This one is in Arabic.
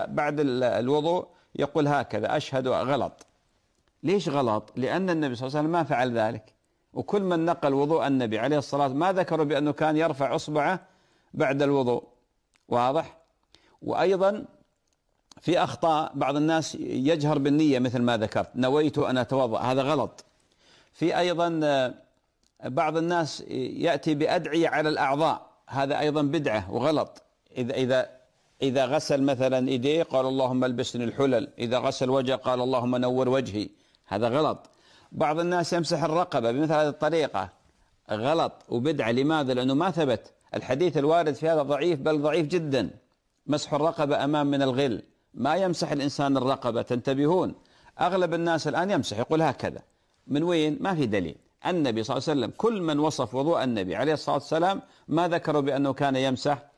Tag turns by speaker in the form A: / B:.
A: بعد الوضوء يقول هكذا أشهد غلط ليش غلط؟ لأن النبي صلى الله عليه وسلم ما فعل ذلك وكل من نقل وضوء النبي عليه الصلاة ما ذكروا بأنه كان يرفع أصبعه بعد الوضوء واضح؟ وأيضا في أخطاء بعض الناس يجهر بالنية مثل ما ذكرت نويت أن أتوضأ هذا غلط في أيضا آه، بعض الناس يأتي بأدعية على الأعضاء هذا أيضا بدعة وغلط إذا إذا إذا غسل مثلا إيديه قال اللهم البسني الحلل إذا غسل وجهه قال اللهم نور وجهي هذا غلط بعض الناس يمسح الرقبة بمثل هذه الطريقة غلط وبدعة لماذا لأنه ما ثبت الحديث الوارد في هذا ضعيف بل ضعيف جدا مسح الرقبة أمام من الغل ما يمسح الإنسان الرقبة تنتبهون أغلب الناس الآن يمسح يقول هكذا من وين ما في دليل النبي صلى الله عليه وسلم كل من وصف وضوء النبي عليه الصلاة والسلام ما ذكروا بأنه كان يمسح